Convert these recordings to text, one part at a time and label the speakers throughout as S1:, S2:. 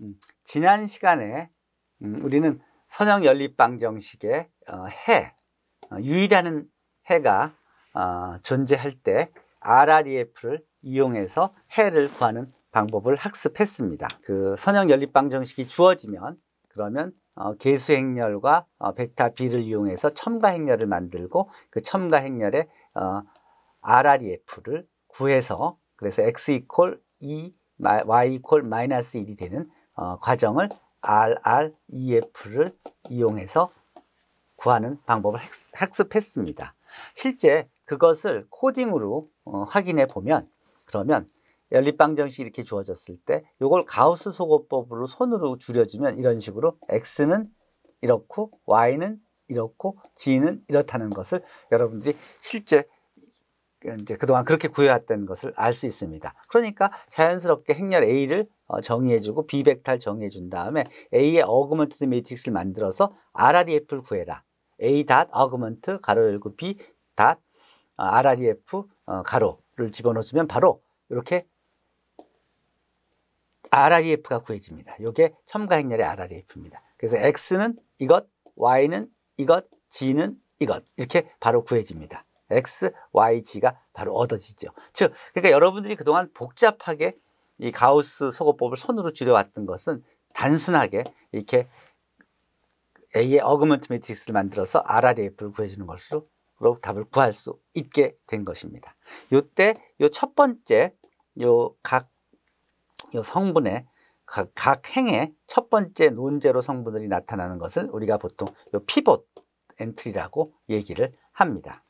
S1: 음, 지난 시간에 음, 우리는 선형 연립방정식의 어, 해, 어, 유일하는 해가 어, 존재할 때 RREF를 이용해서 해를 구하는 방법을 학습했습니다. 그 선형 연립방정식이 주어지면 그러면 어, 계수 행렬과 어, 벡터 b를 이용해서 첨가 행렬을 만들고 그 첨가 행렬의 어, RREF를 구해서 그래서 x 이퀄 2 e y 이퀄 마이너스 1이 되는 어, 과정을 RREF를 이용해서 구하는 방법을 학습했습니다. 실제 그것을 코딩으로 어, 확인해 보면 그러면 연립방정식 이렇게 주어졌을 때 이걸 가우스 소거법으로 손으로 줄여주면 이런 식으로 x는 이렇고 y는 이렇고 g는 이렇다는 것을 여러분들이 실제 이제 그동안 그렇게 구해왔던 것을 알 수 있습니다. 그러니까 자연스럽게 행렬 A를 어, 정의해주고 B 벡탈 정의해준 다음에 A의 augmented m a t r i x e 를 만들어서 RREF를 구해라. A a 닷 m e n t 가로 열고 B 닷 어, RREF 어, 가로를 집어넣으면 바로 이렇게 RREF가 구해집니다. 이게 첨가 행렬의 RREF입니다. 그래서 X는 이것, Y는 이것, G는 이것 이렇게 바로 구해집니다. X, Y, G가 바로 얻어지죠. 즉, 그러니까 여러분들이 그동안 복잡하게 이 가우스 소거법을 손으로 줄여왔던 것은 단순하게 이렇게 A의 어그먼트 매트릭스를 만들어서 RRF를 구해주는 것으로 답을 구할 수 있게 된 것입니다. 요때 요 첫 번째 요각요 요 성분의 각, 각 행의 첫 번째 논제로 성분들이 나타나는 것을 우리가 보통 요 피봇 엔트리라고 얘기를 합니다.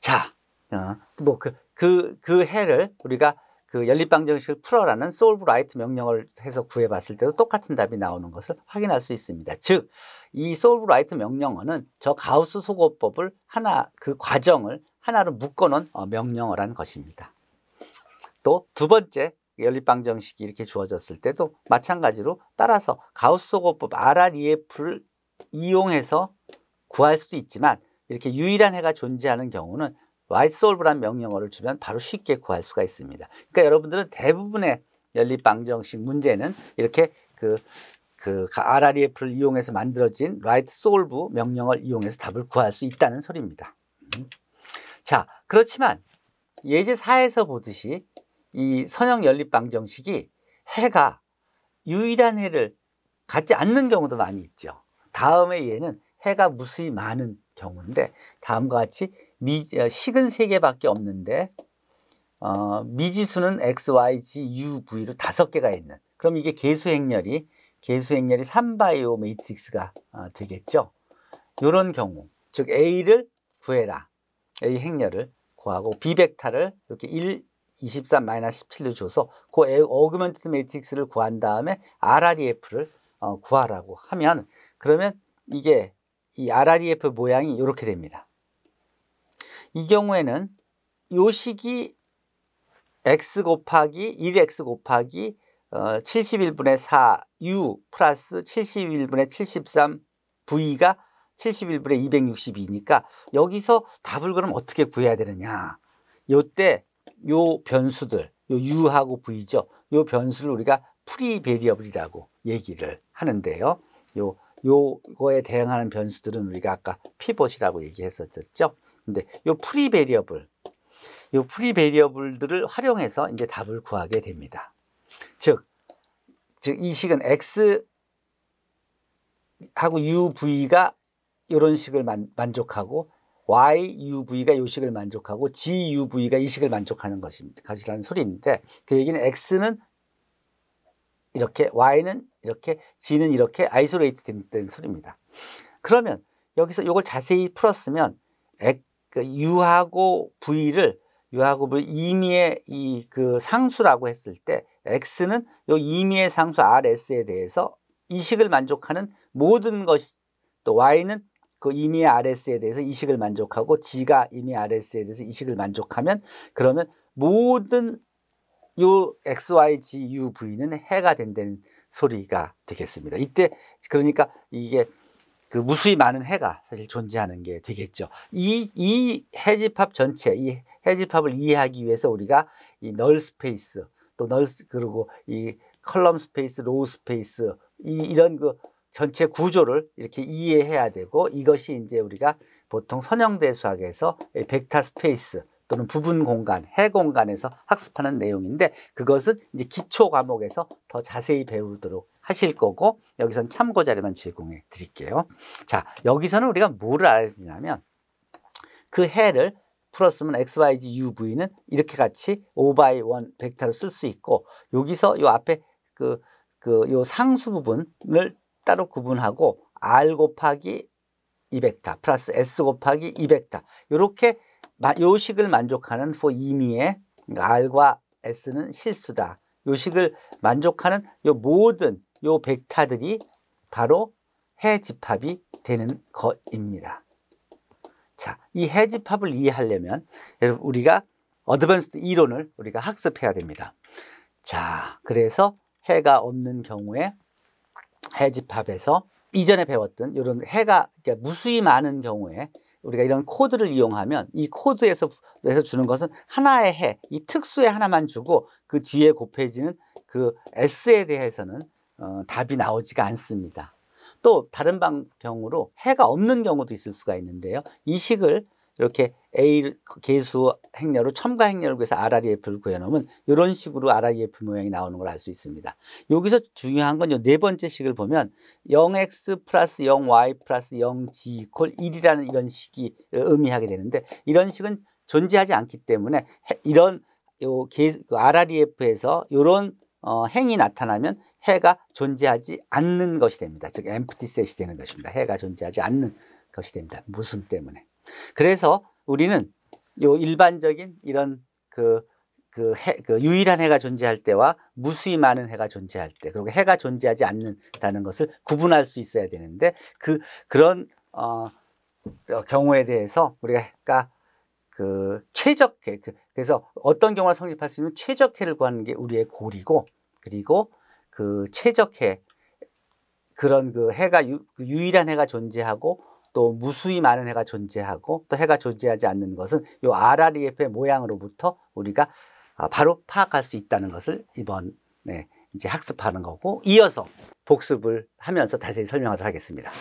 S1: 자, 어, 뭐 그, 그, 그 해를 우리가 그 연립방정식을 풀어라는 솔브라이트 명령을 해서 구해봤을 때도 똑같은 답이 나오는 것을 확인할 수 있습니다. 즉, 이 솔브라이트 명령어는 저 가우스 소거법을 하나, 그 과정을 하나로 묶어놓은 어, 명령어란 것입니다. 또 두 번째 연립방정식이 이렇게 주어졌을 때도 마찬가지로 따라서 가우스 소거법 RREF를 이용해서 구할 수도 있지만 이렇게 유일한 해가 존재하는 경우는 whitesolve란 명령어를 주면 바로 쉽게 구할 수가 있습니다. 그러니까 여러분들은 대부분의 연립방정식 문제는 이렇게 그, 그 RREF를 이용해서 만들어진 r i g h s o l v e 명령어 이용해서 답을 구할 수 있다는 소리입니다. 음. 자, 그렇지만 예제 4에서 보듯이 이 선형 연립방정식이 해가 유일한 해를 갖지 않는 경우도 많이 있죠. 다음의 예는 해가 무수히 많은 경우인데 다음과 같이 미, 어, 식은 세개밖에 없는데 어, 미지수는 x, y, g, u, v로 다섯 개가 있는 그럼 이게 계수 행렬이 계수 행렬이 3바이오 매트릭스가 어, 되겠죠. 이런 경우 즉 a를 구해라. a 행렬을 구하고 b 벡터를 이렇게 1, 23, 마이너스 17로 줘서 그 어그먼트 매트릭스를 구한 다음에 RREF를 어, 구하라고 하면 그러면 이게 이 RREF 모양이 이렇게 됩니다. 이 경우에는 요식이 x 곱하기 1x 곱하기 71분의 어, 4u 플러스 71분의 73v가 71분의 262니까 여기서 답을 그럼 어떻게 구해야 되느냐 요 때 요 변수들 요 u하고 v죠 요 변수를 우리가 프리 베리어블이라고 얘기를 하는데요 요 요거에 대응하는 변수들은 우리가 아까 피봇이라고 얘기했었죠. 근데 요 프리 베리어블, 요 프리 베리어블들을 활용해서 이제 답을 구하게 됩니다. 즉, 즉 이 식은 x 하고 uv가 이런 식을 만, 만족하고 yuv가 요 식을 만족하고 guv가 이 식을 만족하는 것입니다. 가지라는 소리인데 그 얘기는 x는 이렇게 Y는 이렇게 G는 이렇게 아이솔레이트 된 소리입니다. 그러면 여기서 이걸 자세히 풀었으면 U하고 그 V를 U하고 V 임의의 이그 상수라고 했을 때 X는 요 임의의 상수 RS에 대해서 이식을 만족하는 모든 것이 또 Y는 그 임의 RS에 대해서 이식을 만족하고 G가 임의 RS에 대해서 이식을 만족하면 그러면 모든 요 XYGUV는 해가 된다는 소리가 되겠습니다. 이때 그러니까 이게 그 무수히 많은 해가 사실 존재하는 게 되겠죠. 이, 이 해집합 전체, 이 해집합을 이해하기 위해서 우리가 이 널 스페이스, 또 널, 그리고 이 컬럼 스페이스, 로우 스페이스, 이, 이런 그 전체 구조를 이렇게 이해해야 되고 이것이 이제 우리가 보통 선형대수학에서 벡터 스페이스, 또는 부분 공간, 해 공간에서 학습하는 내용인데 그것은 이제 기초 과목에서 더 자세히 배우도록 하실 거고 여기선 참고 자료만 제공해 드릴게요. 자, 여기서는 우리가 뭐를 알아야 되냐면 그 해를 풀었으면 x, y, z, u, v는 이렇게 같이 5 by 1 벡터로 쓸 수 있고 여기서 요 앞에 그 그 요 상수 부분을 따로 구분하고 r 곱하기 2벡터 플러스 s 곱하기 2벡터 이렇게 요식을 만족하는 for 이미의 그러니까 R과 S는 실수다. 요식을 만족하는 요 모든 요 벡터들이 바로 해집합이 되는 것입니다. 자, 이 해집합을 이해하려면 여러분 우리가 어드밴스드 이론을 우리가 학습해야 됩니다. 자, 그래서 해가 없는 경우에 해집합에서 이전에 배웠던 이런 해가 그러니까 무수히 많은 경우에 우리가 이런 코드를 이용하면 이 코드에서 에서 주는 것은 하나의 해, 이 특수의 하나만 주고 그 뒤에 곱해지는 그 s에 대해서는 어, 답이 나오지가 않습니다. 또 다른 방 경우로 해가 없는 경우도 있을 수가 있는데요. 이 식을 이렇게 A 계수 행렬을 첨가 행렬을 구해서 RREF를 구해놓으면 이런 식으로 RREF 모양이 나오는 걸 알 수 있습니다. 여기서 중요한 건 요 네 번째 식을 보면 0x 플러스 0y 플러스 0g 이 1이라는 이런 식이 의미하게 되는데 이런 식은 존재하지 않기 때문에 이런 요 그 RREF에서 이런 어, 행이 나타나면 해가 존재하지 않는 것이 됩니다. 즉, 엠프티 셋이 되는 것입니다. 해가 존재하지 않는 것이 됩니다. 무슨 때문에. 그래서 우리는 요 일반적인 이런 그, 그, 해, 그 유일한 해가 존재할 때와 무수히 많은 해가 존재할 때, 그리고 해가 존재하지 않는다는 것을 구분할 수 있어야 되는데, 그, 그런, 어, 어 경우에 대해서 우리가 그니까그 최적해, 그, 그래서 어떤 경우를 성립할 수 있는 최적해를 구하는 게 우리의 고리고, 그리고 그 최적해, 그런 그 해가 유, 그 유일한 해가 존재하고 또 무수히 많은 해가 존재하고 또 해가 존재하지 않는 것은 이 RREF의 모양으로부터 우리가 아, 바로 파악할 수 있다는 것을 이번 에 네, 이제 학습하는 거고 이어서 복습을 하면서 자세히 설명하도록 하겠습니다.